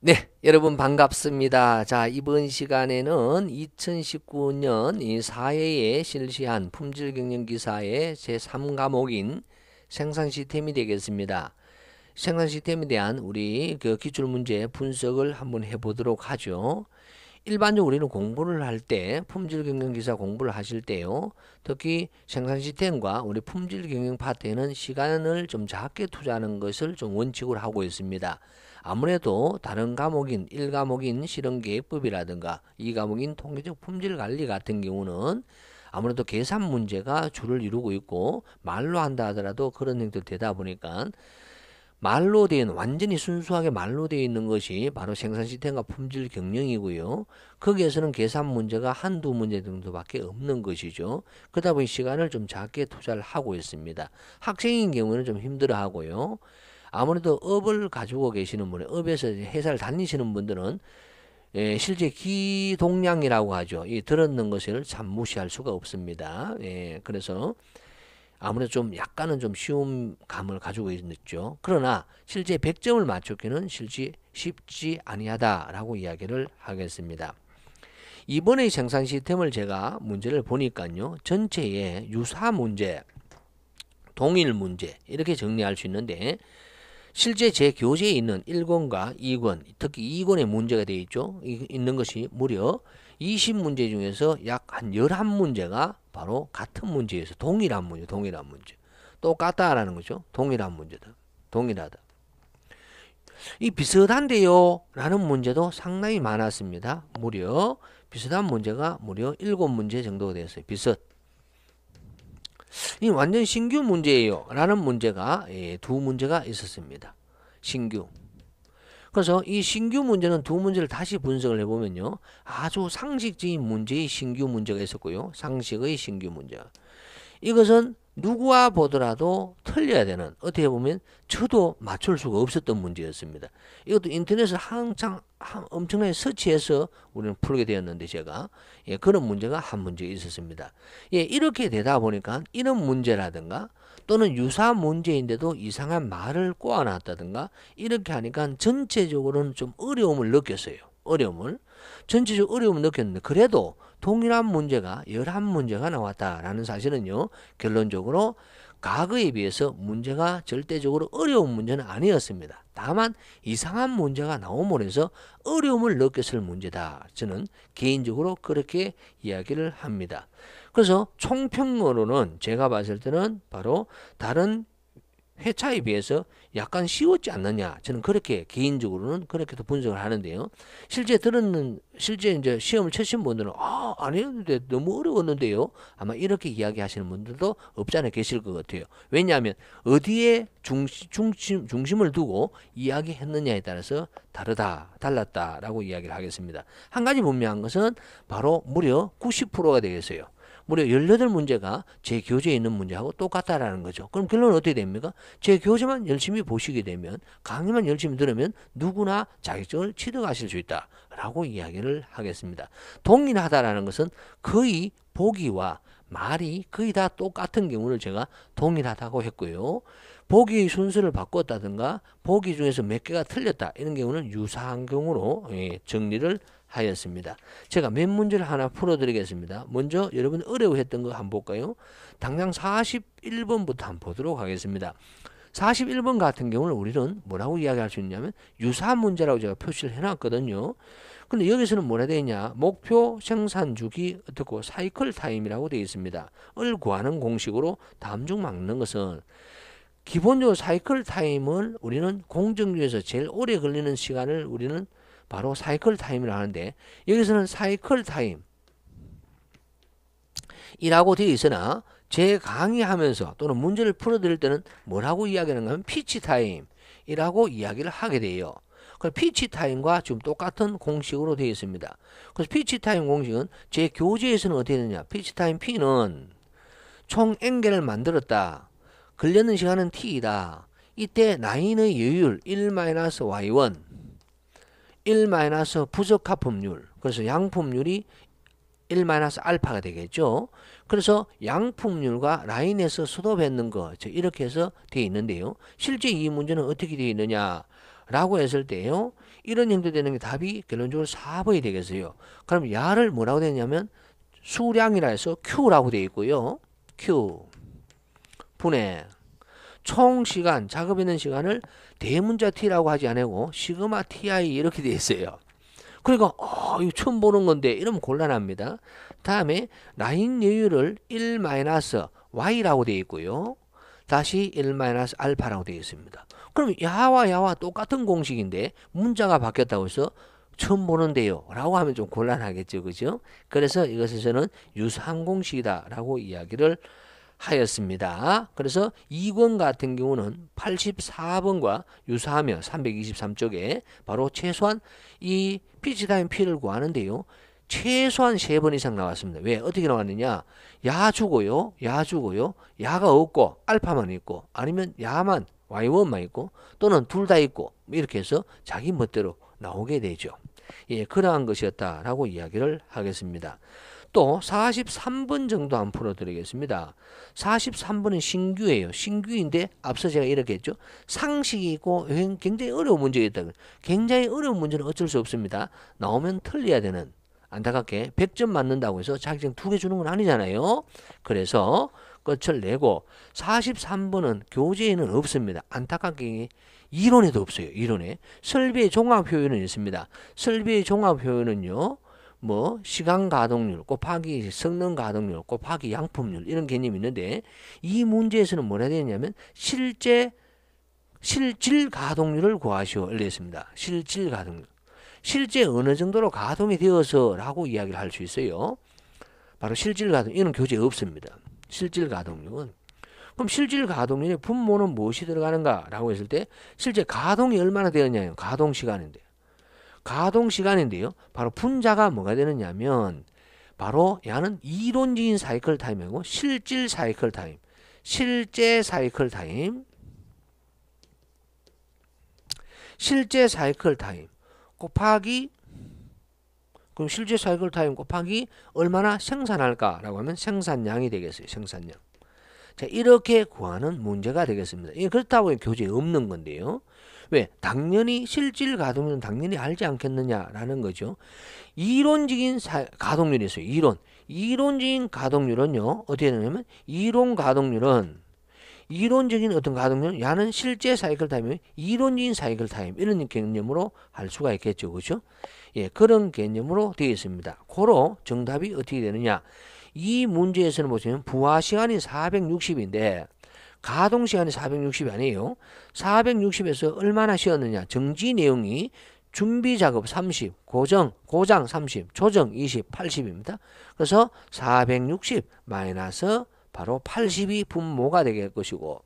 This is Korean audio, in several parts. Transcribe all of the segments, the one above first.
네, 여러분 반갑습니다. 자, 이번 시간에는 2019년 이 사회에 실시한 품질경영기사의 제3과목인 생산 시스템이 되겠습니다. 생산 시스템에 대한 우리 그 기출문제 분석을 한번 해보도록 하죠. 일반적으로 우리는 공부를 할 때 품질 경영 기사 공부를 하실 때요. 특히 생산 시스템과 우리 품질 경영 파트에는 시간을 좀 작게 투자하는 것을 좀 원칙으로 하고 있습니다. 아무래도 다른 과목인 1과목인 실험계획법이라든가 2과목인 통계적 품질관리 같은 경우는 아무래도 계산 문제가 주를 이루고 있고 말로 한다 하더라도 그런 형태로 되다 보니까 말로 된 완전히 순수하게 말로 되어 있는 것이 바로 생산 시스템과 품질 경영이고요. 거기에서는 계산 문제가 한두 문제 정도밖에 없는 것이죠. 그러다 보니 시간을 좀 작게 투자를 하고 있습니다. 학생인 경우는 에좀 힘들어하고요. 아무래도 업을 가지고 계시는 분이 업에서 회사를 다니시는 분들은 예, 실제 기동량이라고 하죠. 이 들었는 것을 참 무시할 수가 없습니다. 예, 그래서 아무래도 좀 약간은 좀 쉬운 감을 가지고 있죠. 그러나 실제 100점을 맞추기는 실제 쉽지 아니하다라고 이야기를 하겠습니다. 이번의 생산 시스템을 제가 문제를 보니까요. 전체에 유사 문제, 동일 문제 이렇게 정리할 수 있는데 실제 제 교재에 있는 1권과 2권, 특히 2권의 문제가 되어 있죠. 있는 것이 무려 20문제 중에서 약 한 11문제가 바로 같은 문제에서 동일한 문제, 동일한 문제. 똑같다라는 거죠. 동일한 문제다. 동일하다. 이 비슷한데요 라는 문제도 상당히 많았습니다. 무려 비슷한 문제가 무려 7문제 정도가 되었어요. 비슷. 이 완전 신규 문제예요. 라는 문제가 예, 두 문제가 있었습니다. 신규. 그래서 이 신규 문제는 두 문제를 다시 분석을 해보면요. 아주 상식적인 문제의 신규 문제가 있었고요. 상식의 신규 문제. 이것은 누구와 보더라도 틀려야 되는 어떻게 보면 저도 맞출 수가 없었던 문제였습니다. 이것도 인터넷을 항상 엄청나게 서치해서 우리는 풀게 되었는데 제가 예, 그런 문제가 한 문제 있었습니다. 예, 이렇게 되다 보니까 이런 문제라든가 또는 유사 문제인데도 이상한 말을 꼬아놨다든가 이렇게 하니까 전체적으로는 좀 어려움을 느꼈어요. 어려움을 전체적 어려움을 느꼈는데 그래도 동일한 문제가 11문제가 나왔다라는 사실은요. 결론적으로 과거에 비해서 문제가 절대적으로 어려운 문제는 아니었습니다. 다만 이상한 문제가 나옴으로 해서 어려움을 느꼈을 문제다. 저는 개인적으로 그렇게 이야기를 합니다. 그래서 총평론는 제가 봤을 때는 바로 다른 회차에 비해서 약간 쉬웠지 않느냐. 저는 그렇게 개인적으로는 그렇게도 분석을 하는데요. 실제 들었는 실제 이제 시험을 치신 분들은 아, 아니었는데 너무 어려웠는데요. 아마 이렇게 이야기하시는 분들도 없지 않아 계실 것 같아요. 왜냐하면 어디에 중심, 중심 중심을 두고 이야기했느냐에 따라서 다르다, 달랐다라고 이야기를 하겠습니다. 한 가지 분명한 것은 바로 무려 90%가 되겠어요. 무려 18문제가 제 교재에 있는 문제하고 똑같다라는 거죠. 그럼 결론은 어떻게 됩니까? 제 교재만 열심히 보시게 되면 강의만 열심히 들으면 누구나 자격증을 취득하실 수 있다라고 이야기를 하겠습니다. 동일하다라는 것은 거의 보기와 말이 거의 다 똑같은 경우를 제가 동일하다고 했고요. 보기 순서를 바꿨다든가 보기 중에서 몇 개가 틀렸다 이런 경우는 유사한 경우로 예, 정리를 하였습니다. 제가 몇 문제를 하나 풀어드리겠습니다. 먼저 여러분 어려워했던 거 한번 볼까요? 당장 41번부터 한번 보도록 하겠습니다. 41번 같은 경우는 우리는 뭐라고 이야기할 수 있냐면 유사한 문제라고 제가 표시를 해놨거든요. 근데 여기서는 뭐라 되냐 목표 생산 주기 어떻고 사이클 타임이라고 되어 있습니다. 을 구하는 공식으로 다음 중 막는 것은 기본적으로 사이클 타임을 우리는 공정주에서 제일 오래 걸리는 시간을 우리는 바로 사이클 타임이라 하는데 여기서는 사이클 타임 이라고 되어 있으나 제 강의하면서 또는 문제를 풀어드릴 때는 뭐라고 이야기하는가 하면 피치 타임이라고 이야기를 하게 돼요. 그 피치 타임과 지금 똑같은 공식으로 되어 있습니다. 그래서 피치 타임 공식은 제 교재에서는 어떻게 되느냐? 피치 타임 P는 총 N개를 만들었다. 걸렸는 시간은 T이다. 이때 9의 여율 1-Y1 1 마이너스 부적합품률 그래서 양품률이 1 마이너스 알파가 되겠죠. 그래서 양품률과 라인에서 수도했는 거, 이렇게 해서 되어 있는데요. 실제 이 문제는 어떻게 되어 있느냐? 라고 했을 때요. 이런 형태 되는 게 답이 결론적으로 4번이 되겠어요. 그럼 야를 뭐라고 되냐면 수량이라 해서 Q라고 되어 있고요. Q 분해 총 시간, 작업 있는 시간을 대문자 T라고 하지 않고 시그마 TI 이렇게 되어 있어요. 그러니까 어, 이거 처음 보는 건데 이러면 곤란합니다. 다음에 라인 여유를 1-y라고 되어 있고요. 다시 1-알파라고 되어 있습니다. 그럼 야와 야와 똑같은 공식인데 문자가 바뀌었다고 해서 처음 보는데요 라고 하면 좀 곤란하겠죠 그죠 그래서 이것에서는 유사한 공식이다 라고 이야기를 하였습니다. 그래서 2권 같은 경우는 84번과 유사하며 323쪽에 바로 최소한 이 피치다인 피를 구하는데요. 최소한 3번 이상 나왔습니다. 왜? 어떻게 나왔느냐? 야주고요. 야주고요. 야가 없고 알파만 있고 아니면 야만 Y1만 있고 또는 둘 다 있고 이렇게 해서 자기 멋대로 나오게 되죠. 예, 그러한 것이었다라고 이야기를 하겠습니다. 또 43번 정도 한 풀어드리겠습니다. 43번은 신규예요. 신규인데 앞서 제가 이렇게 했죠. 상식이고 굉장히 어려운 문제였 있다. 굉장히 어려운 문제는 어쩔 수 없습니다. 나오면 틀려야 되는 안타깝게 100점 맞는다고 해서 자격증 두개 주는 건 아니잖아요. 그래서 끝을 내고 43번은 교재에는 없습니다. 안타깝게 이론에도 없어요. 이론에. 설비의 종합 효율은 있습니다. 설비의 종합 효율은요. 뭐 시간 가동률 곱하기 성능 가동률 곱하기 양품률 이런 개념이 있는데 이 문제에서는 뭐라 되냐면 실제 실질 가동률을 구하시오 이랬습니다. 실질 가동률. 실제 어느 정도로 가동이 되어서라고 이야기를 할 수 있어요. 바로 실질 가동 이런 교재 없습니다. 실질 가동률은 그럼 실질 가동률의 분모는 무엇이 들어가는가라고 했을 때 실제 가동이 얼마나 되었냐요. 가동 시간인데 가동 시간인데요. 바로 분자가 뭐가 되느냐면 바로 야는 이론적인 사이클 타임이고 실질 사이클 타임, 실제 사이클 타임, 실제 사이클 타임 곱하기 그럼 실제 사이클 타임 곱하기 얼마나 생산할까라고 하면 생산량이 되겠어요. 생산량. 자 이렇게 구하는 문제가 되겠습니다. 이 그렇다고 교재에 없는 건데요. 왜? 당연히 실질 가동률은 당연히 알지 않겠느냐라는 거죠. 이론적인 사, 가동률이 있어요. 이론. 이론적인 가동률은요. 어떻게 되냐면 이론 가동률은 이론적인 어떤 가동률, 은 야는 실제 사이클 타임이 이론적인 사이클 타임 이런 개념으로 할 수가 있겠죠, 그죠 예, 그런 개념으로 되어 있습니다. 고로 정답이 어떻게 되느냐? 이 문제에서는 보시면 부하 시간이 460인데 가동 시간이 460이 아니에요. 460에서 얼마나 쉬었느냐. 정지 내용이 준비 작업 30, 고정, 고장 30, 조정 20, 80입니다. 그래서 460 마이너스 바로 80이 분모가 되겠 것이고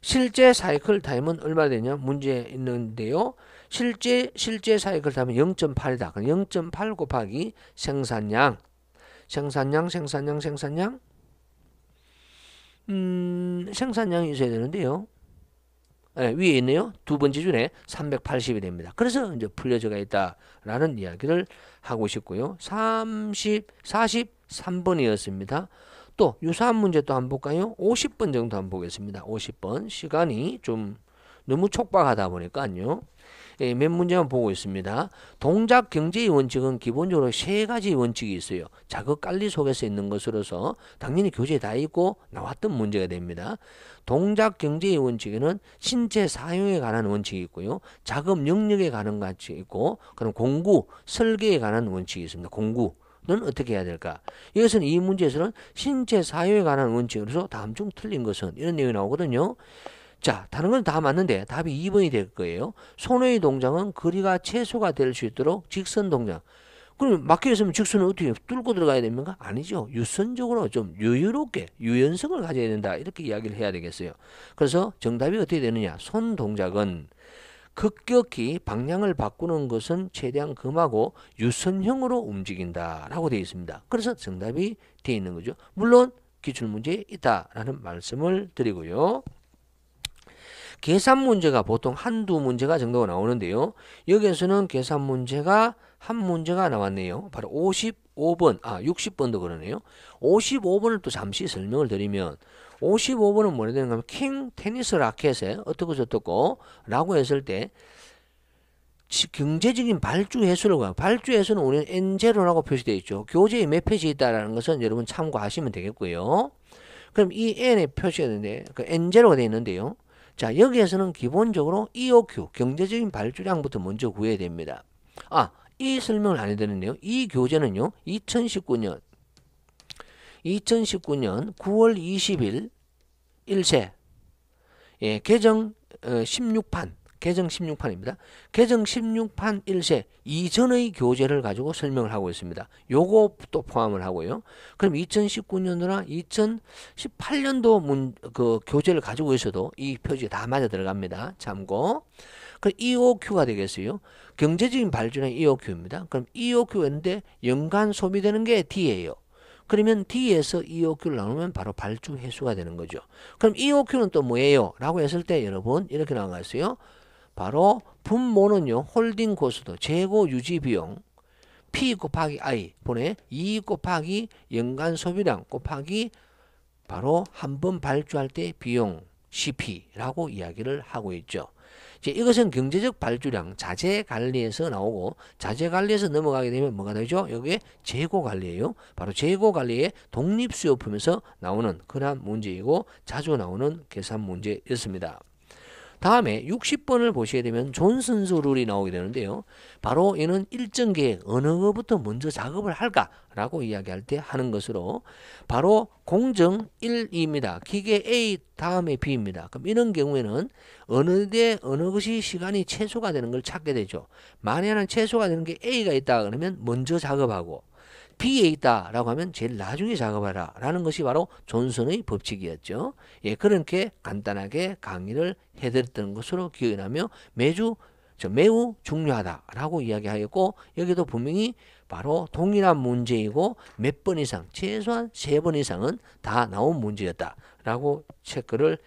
실제 사이클 타임은 얼마 되냐 문제 있는데요. 실제 실제 사이클 타임은 0.8이다. 0.8 곱하기 생산량, 생산량, 생산량, 생산량 음, 생산량이 있어야 되는데요. 네, 위에 있네요. 두 번째 줄에 380이 됩니다. 그래서 이제 풀려져가 있다라는 이야기를 하고 싶고요. 30, 43번이었습니다. 또 유사한 문제 또 한번 볼까요? 50번 정도 한번 보겠습니다. 50번 시간이 좀 너무 촉박하다 보니까요. 예, 몇 문제만 보고 있습니다. 동작 경제의 원칙은 기본적으로 세 가지 원칙이 있어요. 자극 관리 속에서 있는 것으로서 당연히 교재에 다 있고 나왔던 문제가 됩니다. 동작 경제의 원칙에는 신체 사용에 관한 원칙이 있고요. 작업 영역에 관한 원칙이 있고 그럼 공구, 설계에 관한 원칙이 있습니다. 공구. 는 어떻게 해야 될까? 이것은 이 문제에서는 신체 사유에 관한 원칙으로서 다음 중 틀린 것은 이런 내용이 나오거든요. 자, 다른 건 다 맞는데 답이 2번이 될 거예요. 손의 동작은 거리가 최소가 될 수 있도록 직선 동작. 그럼 막혀 있으면 직선은 어떻게 뚫고 들어가야 됩니까? 아니죠. 유선적으로 좀 여유롭게 유연성을 가져야 된다. 이렇게 이야기를 해야 되겠어요. 그래서 정답이 어떻게 되느냐? 손 동작은 급격히 방향을 바꾸는 것은 최대한 금하고 유선형으로 움직인다라고 되어 있습니다. 그래서 정답이 되어 있는 거죠. 물론 기출문제에 있다라는 말씀을 드리고요. 계산 문제가 보통 한두 문제가 정도가 나오는데요. 여기에서는 계산 문제가 한 문제가 나왔네요. 바로 55번, 아 60번도 그러네요. 55번을 또 잠시 설명을 드리면 55번은 뭐라 되는가 하면 킹 테니스 라켓에 어떻고 저떻고 라고 했을 때 경제적인 발주 해수를 구요 발주 해수는 우리는 N제로라고 표시되어 있죠. 교재에 몇 페이지 있다라는 것은 여러분 참고하시면 되겠고요. 그럼 이 N에 표시가 되는데 그 N제로가 되어 있는데요. 자, 여기에서는 기본적으로 EOQ, 경제적인 발주량부터 먼저 구해야 됩니다. 아, 이 설명을 안 해드렸네요. 이 교재는요, 2019년, 2019년 9월 20일 1세, 예, 개정 16판, 어, 개정 16판입니다. 개정 16판 1세 이전의 교재를 가지고 설명을 하고 있습니다. 요것도 포함을 하고요. 그럼 2019년도나 2018년도 문, 그 교재를 가지고 있어도 이 표지에 다 맞아 들어갑니다. 참고. 그럼 EOQ가 되겠어요. 경제적인 발전의 EOQ입니다. 그럼 EOQ인데 연간 소비되는 게 D예요. 그러면 D에서 EOQ를 나누면 바로 발주 회수가 되는 거죠. 그럼 EOQ는 또 뭐예요? 라고 했을 때 여러분 이렇게 나왔어요. 와 바로 분모는요. 홀딩 고수도 재고 유지 비용 P 곱하기 I 분의 2 e 곱하기 연간 소비량 곱하기 바로 한 번 발주할 때 비용 CP라고 이야기를 하고 있죠. 이제 이것은 경제적 발주량 자재 관리에서 나오고 자재 관리에서 넘어가게 되면 뭐가 되죠? 여기에 재고 관리예요. 바로 재고 관리의 독립 수요품에서 나오는 그런 문제이고 자주 나오는 계산 문제였습니다. 다음에 60번을 보시게 되면 존슨스 룰이 나오게 되는데요. 바로 얘는 일정 계획 어느 것부터 먼저 작업을 할까라고 이야기할 때 하는 것으로 바로 공정 1, 2입니다. 기계 A 다음에 B입니다. 그럼 이런 경우에는 어느 데 어느 것이 시간이 최소가 되는 걸 찾게 되죠. 만에 하나 최소가 되는 게 A가 있다 그러면 먼저 작업하고 B에 있다라고 하면 제일 나중에 작업하라 라는 것이 바로 존슨의 법칙이었죠. 예, 그렇게 간단하게 강의를 해드렸던 것으로 기억이 나며 매주 매우 중요하다라고 이야기하였고 여기도 분명히 바로 동일한 문제이고 몇 번 이상 최소한 세 번 이상은 다 나온 문제였다라고 체크를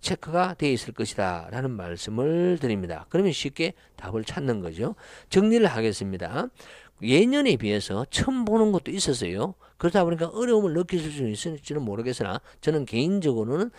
체크가 되어 있을 것이다 라는 말씀을 드립니다. 그러면 쉽게 답을 찾는 거죠. 정리를 하겠습니다. 예년에 비해서 처음 보는 것도 있었어요. 그렇다 보니까 어려움을 느끼실 수 있을지는 모르겠으나 저는 개인적으로는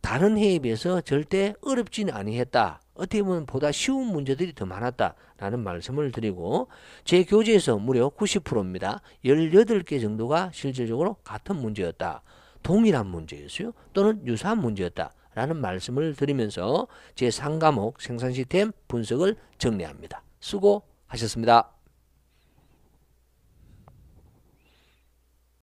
다른 해에 비해서 절대 어렵지는 아니했다. 어떻게 보면 보다 쉬운 문제들이 더 많았다라는 말씀을 드리고 제 교재에서 무려 90%입니다. 18개 정도가 실질적으로 같은 문제였다. 동일한 문제였어요. 또는 유사한 문제였다. 라는 말씀을 드리면서 제 3과목 생산 시스템 분석을 정리합니다. 수고하셨습니다.